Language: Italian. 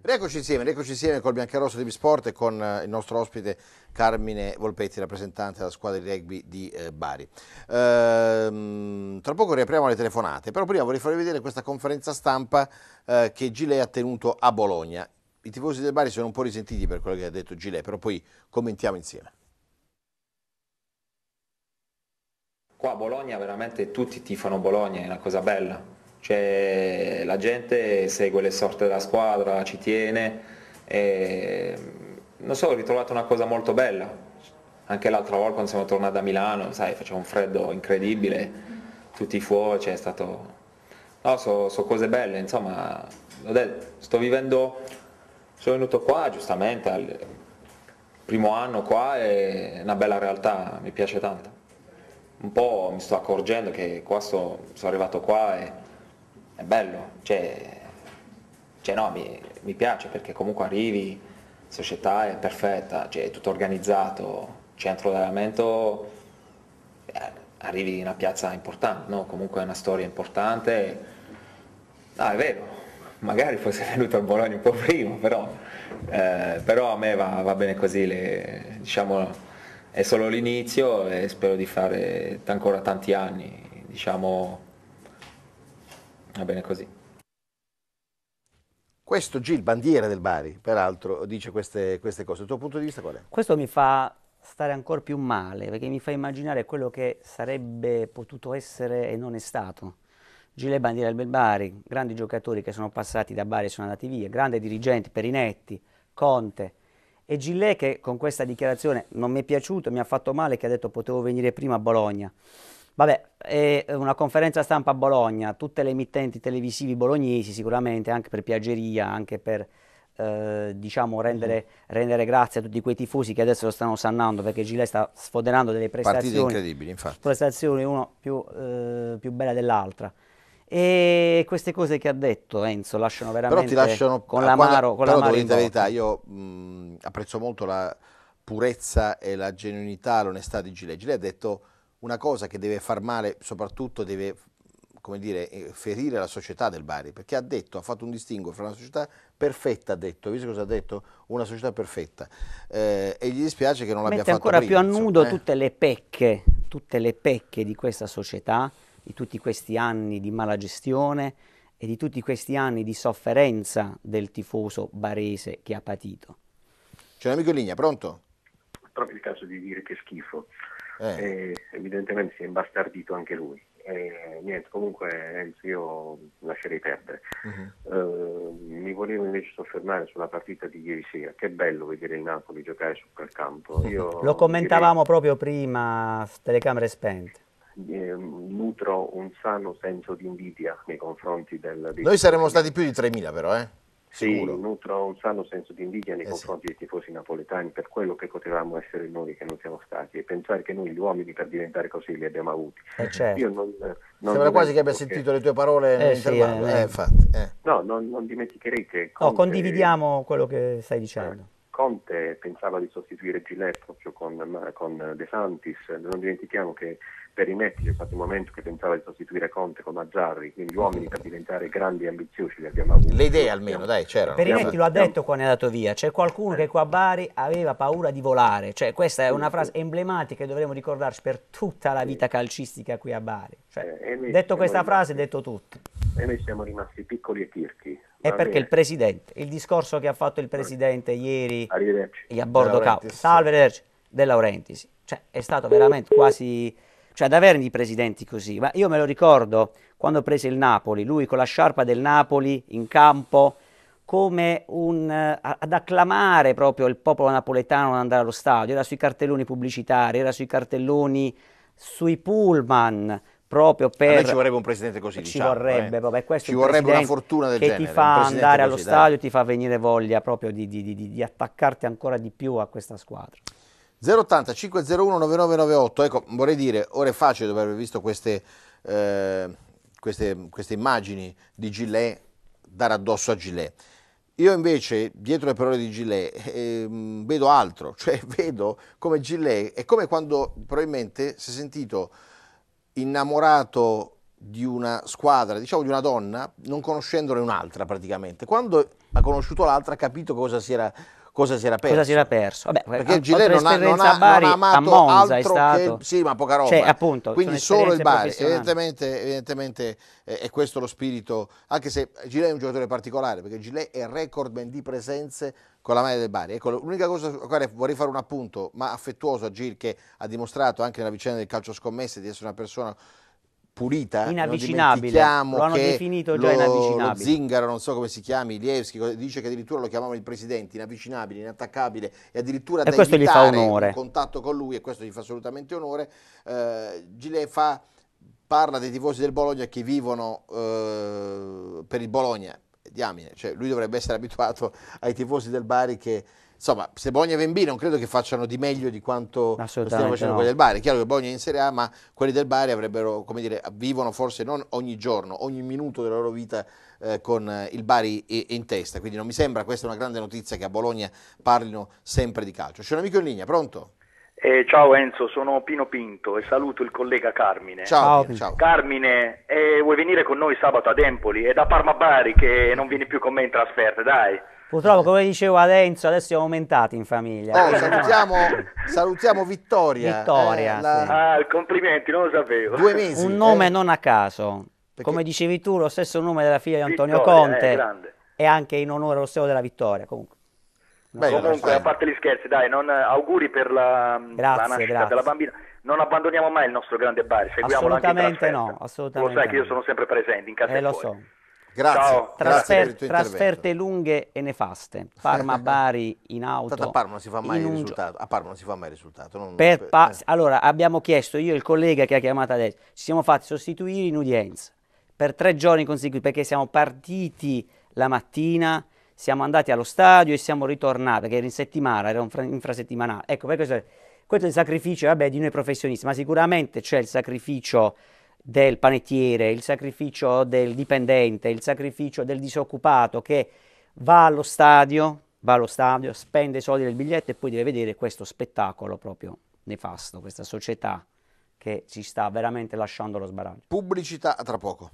Rieccoci insieme, rieccoci insieme col Biancarosso di Sport e con eh, il nostro ospite Carmine Volpetti, rappresentante della squadra di rugby di eh, Bari. Ehm, tra poco riapriamo le telefonate, però prima vorrei farvi vedere questa conferenza stampa eh, che Gilet ha tenuto a Bologna. I tifosi del Bari sono un po' risentiti per quello che ha detto Gilet, però poi commentiamo insieme. Qua a Bologna veramente tutti tifano Bologna, è una cosa bella cioè, la gente segue le sorte della squadra, ci tiene e non so, ho ritrovato una cosa molto bella, anche l'altra volta quando siamo tornati da Milano, sai, faceva un freddo incredibile, tutti fuori, cioè è stato... No, sono so cose belle, insomma, detto, sto vivendo, sono venuto qua giustamente, al primo anno qua è una bella realtà, mi piace tanto. Un po' mi sto accorgendo che qua sto, sono arrivato qua e è bello, cioè, cioè no, mi, mi, piace perché comunque arrivi, società è perfetta, cioè, è tutto organizzato, centro cioè di eh, arrivi in una piazza importante, no? comunque è una storia importante, ah è vero, magari fosse venuto a Bologna un po' prima, però, eh, però a me va, va bene così, le, diciamo, è solo l'inizio e spero di fare ancora tanti anni, diciamo, Va bene così. Questo Gil, bandiera del Bari, peraltro, dice queste, queste cose. Il tuo punto di vista qual è? Questo mi fa stare ancora più male, perché mi fa immaginare quello che sarebbe potuto essere e non è stato. Gile Bandiera del Bari, grandi giocatori che sono passati da Bari e sono andati via, grande dirigente Perinetti, Conte e Gillet che con questa dichiarazione non mi è piaciuto, mi ha fatto male che ha detto potevo venire prima a Bologna. Vabbè, è una conferenza stampa a Bologna, tutte le emittenti televisive bolognesi sicuramente, anche per piageria, anche per eh, diciamo rendere, mm-hmm. rendere, grazie a tutti quei tifosi che adesso lo stanno sannando perché Gile sta sfoderando delle prestazioni, Partite incredibili, infatti. prestazioni una più, eh, più bella dell'altra. E queste cose che ha detto Enzo lasciano veramente però ti lasciano, con l'amaro. Con però devo la verità, io mh, mm, apprezzo molto la purezza e la genuinità, l'onestà di Gile. Gile ha detto una cosa che deve far male, soprattutto deve come dire, eh, ferire la società del Bari, perché ha detto, ha fatto un distinguo fra una società perfetta, ha detto, visto cosa ha detto? Una società perfetta. Eh, e gli dispiace che non l'abbia fatto ancora prima, più a nudo eh. tutte le pecche, tutte le pecche di questa società, di tutti questi anni di mala gestione e di tutti questi anni di sofferenza del tifoso barese che ha patito. C'è un amico in linea, pronto? Proprio il caso di dire che schifo eh. evidentemente si è imbastardito anche lui. E, niente, comunque io lascerei perdere. Uh-huh. Uh, mi volevo invece soffermare sulla partita di ieri sera. Che bello vedere il Napoli giocare su quel campo. Io Lo commentavamo direi... proprio prima, telecamere spente. Ehm, nutro un sano senso di invidia nei confronti del... Noi saremmo stati più di 3.000 però, eh? Sì, nutro un sano senso di invidia nei eh confronti sì. dei tifosi napoletani per quello che potevamo essere noi che non siamo stati e pensare che noi gli uomini per diventare così li abbiamo avuti. Eh certo. Io non, eh, non Sembra quasi che abbia sentito le tue parole eh, sì, eh, eh. eh, infatti, No, non, non dimenticherei che... Conte... No, condividiamo quello che stai dicendo. Conte pensava di sostituire Gillette proprio con, eh, con De Santis, non dimentichiamo che Perimetti c'è stato un momento che pensava di sostituire Conte con Mazzarri, quindi gli uomini per diventare grandi e ambiziosi li abbiamo avuti. Le idee almeno, dai, c'erano. Perimetti lo ha detto quando è andato via, c'è qualcuno che qua a Bari aveva paura di volare, cioè questa è una frase emblematica che dovremmo ricordarci per tutta la vita calcistica qui a Bari. Cioè, eh, detto questa frase, detto tutto e noi siamo rimasti piccoli e tirchi. È perché bene. il presidente, il discorso che ha fatto il presidente ieri a bordo campo, salve Rerci, De Laurentiis, cioè, è stato veramente quasi, cioè ad i presidenti così, ma io me lo ricordo quando prese il Napoli, lui con la sciarpa del Napoli in campo, come un, eh, ad acclamare proprio il popolo napoletano ad andare allo stadio, era sui cartelloni pubblicitari, era sui cartelloni sui pullman, proprio per... ci vorrebbe un presidente così, Ci diciamo, vorrebbe, eh. proprio, questo ci un vorrebbe una fortuna del che genere. Che ti fa andare allo così, stadio, dai. ti fa venire voglia proprio di, di, di, di attaccarti ancora di più a questa squadra. 080 501 9998, ecco, vorrei dire, ora è facile dopo aver visto queste, eh, queste, queste immagini di Gillet dare addosso a Gillet. Io invece, dietro le parole di Gillet, eh, vedo altro, cioè vedo come Gillet, è come quando probabilmente si è sentito innamorato di una squadra, diciamo di una donna, non conoscendone un'altra praticamente. Quando ha conosciuto l'altra ha capito cosa si era cosa si era perso. Cosa si era perso? Vabbè, Perché il Gilet non ha, non, ha, Bari, non ha amato a Monza è stato... Che, sì, ma poca roba. Cioè, appunto, Quindi solo il Bari. Evidentemente, evidentemente eh, è questo lo spirito, anche se Gilet è un giocatore particolare, perché Gilet è recordman di presenze con la maglia del Bari. Ecco, l'unica cosa a quale vorrei fare un appunto, ma affettuoso a Gil, che ha dimostrato anche nella vicenda del calcio scommesse di essere una persona pulita, eh, inavvicinabile. Non lo hanno definito già lo, inavvicinabile. Lo Zingaro, non so come si chiami, Lievski, dice che addirittura lo chiamavano il presidente, inavvicinabile, inattaccabile e addirittura e da questo gli contatto con lui e questo gli fa assolutamente onore. Eh, Gilet fa, parla dei tifosi del Bologna che vivono eh, per il Bologna, diamine, cioè lui dovrebbe essere abituato ai tifosi del Bari che insomma, se Bologna e Vembi non credo che facciano di meglio di quanto stiamo facendo no. quelli del Bari. È chiaro che Bologna è in Serie A, ma quelli del Bari avrebbero, come dire, vivono forse non ogni giorno, ogni minuto della loro vita eh, con eh, il Bari in testa. Quindi non mi sembra questa una grande notizia che a Bologna parlino sempre di calcio. C'è un amico in linea, pronto? Eh, ciao Enzo, sono Pino Pinto e saluto il collega Carmine. Ciao, ciao. Carmine, eh, vuoi venire con noi sabato ad Empoli? È da Parma Bari che non vieni più con me in trasferta, dai. Purtroppo, come diceva Renzo, adesso siamo aumentati in famiglia. Oh, salutiamo, salutiamo, Vittoria. Vittoria. Eh, la... ah, complimenti, non lo sapevo. Due mesi. Un nome eh. non a caso. Perché... Come dicevi tu, lo stesso nome della figlia di Antonio Vittoria, Conte. Eh, grande. e anche in onore allo stesso della Vittoria, comunque. Beh, comunque, a parte gli scherzi, dai, non, eh, auguri per la, grazie, la nascita grazie. della bambina. Non abbandoniamo mai il nostro grande bar. seguiamolo assolutamente anche no, assolutamente Lo sai che io sono sempre presente in casa eh, e lo fuori. so. Grazie, Trasfer- grazie trasferte lunghe e nefaste. Parma-Bari in auto. Tanto a Parma non si fa mai il risultato. A Parma non si fa mai risultato. Non... Per pa- eh. Allora, abbiamo chiesto, io e il collega che ha chiamato adesso, ci siamo fatti sostituire in udienza per tre giorni consecutivi perché siamo partiti la mattina, siamo andati allo stadio e siamo ritornati, perché era in settimana, era un fra- infrasettimanale. Ecco, per questo, questo è il sacrificio vabbè, di noi professionisti, ma sicuramente c'è il sacrificio del panettiere, il sacrificio del dipendente, il sacrificio del disoccupato che va allo stadio, va allo stadio, spende i soldi del biglietto e poi deve vedere questo spettacolo proprio nefasto, questa società che ci sta veramente lasciando lo sbaraglio. Pubblicità tra poco.